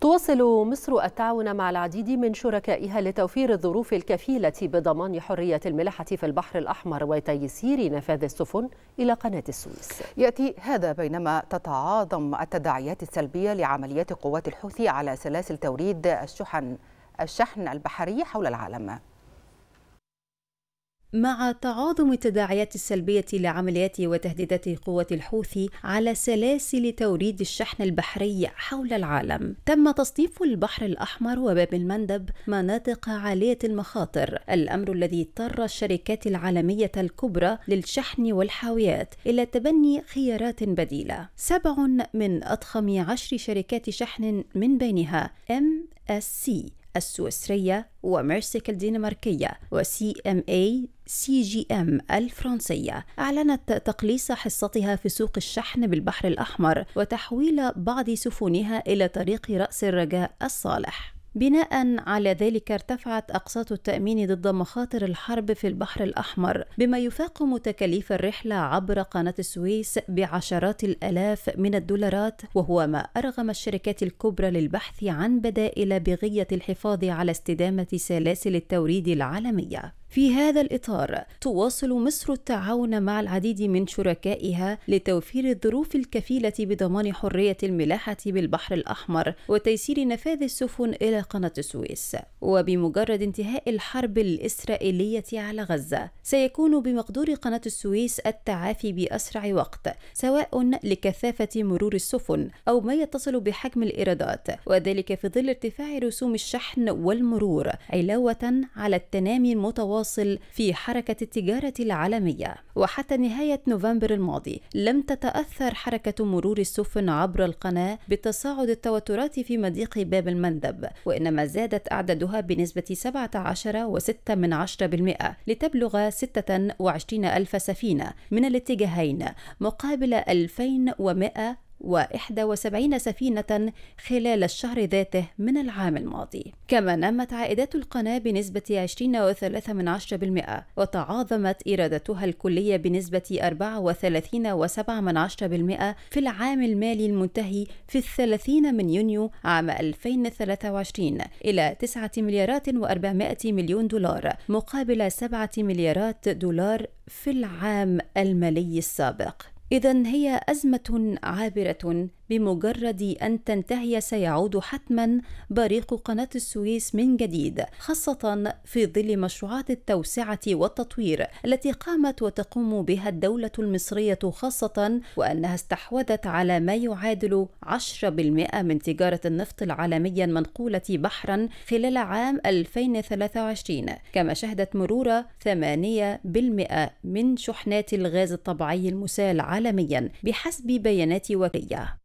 تواصل مصر التعاون مع العديد من شركائها لتوفير الظروف الكفيلة بضمان حرية الملاحة في البحر الأحمر وتيسير نفاذ السفن إلى قناة السويس يأتي هذا بينما تتعاظم التداعيات السلبية لعمليات قوات الحوثي على سلاسل توريد الشحن الشحن البحري حول العالم مع تعاظم التداعيات السلبية لعمليات وتهديدات قوة الحوثي على سلاسل توريد الشحن البحري حول العالم، تم تصنيف البحر الأحمر وباب المندب مناطق عالية المخاطر، الأمر الذي اضطر الشركات العالمية الكبرى للشحن والحاويات إلى تبني خيارات بديلة. سبع من أضخم عشر شركات شحن من بينها MSC السويسرية وميرسيك الدنماركية وسي ام اي سي جي ام الفرنسية أعلنت تقليص حصتها في سوق الشحن بالبحر الأحمر وتحويل بعض سفنها إلى طريق رأس الرجاء الصالح بناء على ذلك ارتفعت أقساط التأمين ضد مخاطر الحرب في البحر الأحمر بما يفاقم تكاليف الرحلة عبر قناة السويس بعشرات الآلاف من الدولارات وهو ما أرغم الشركات الكبرى للبحث عن بدائل بغية الحفاظ على استدامة سلاسل التوريد العالمية في هذا الإطار تواصل مصر التعاون مع العديد من شركائها لتوفير الظروف الكفيلة بضمان حرية الملاحة بالبحر الأحمر وتيسير نفاذ السفن إلى قناة السويس وبمجرد انتهاء الحرب الإسرائيلية على غزة سيكون بمقدور قناة السويس التعافي بأسرع وقت سواء لكثافة مرور السفن أو ما يتصل بحجم الإيرادات وذلك في ظل ارتفاع رسوم الشحن والمرور علاوة على التنامي المتواصل المتواصل في حركة التجارة العالمية وحتى نهاية نوفمبر الماضي لم تتأثر حركة مرور السفن عبر القناة بتصاعد التوترات في مضيق باب المندب وإنما زادت أعدادها بنسبة 17.6% لتبلغ 26 ألف سفينة من الاتجاهين مقابل 2100 و71 سفينة خلال الشهر ذاته من العام الماضي كما نمت عائدات القناة بنسبة 20.3% وتعاظمت إيراداتها الكلية بنسبة 34.7% في العام المالي المنتهي في 30 من يونيو عام 2023 إلى 9 مليارات و400 مليون دولار مقابل 7 مليارات دولار في العام المالي السابق اذا هي ازمه عابره بمجرد أن تنتهي سيعود حتما بريق قناة السويس من جديد خاصة في ظل مشروعات التوسعة والتطوير التي قامت وتقوم بها الدولة المصرية خاصة وأنها استحوذت على ما يعادل 10% من تجارة النفط العالمية المنقولة بحرا خلال عام 2023 كما شهدت مرور 8% من شحنات الغاز الطبيعي المسال عالميا بحسب بيانات وكية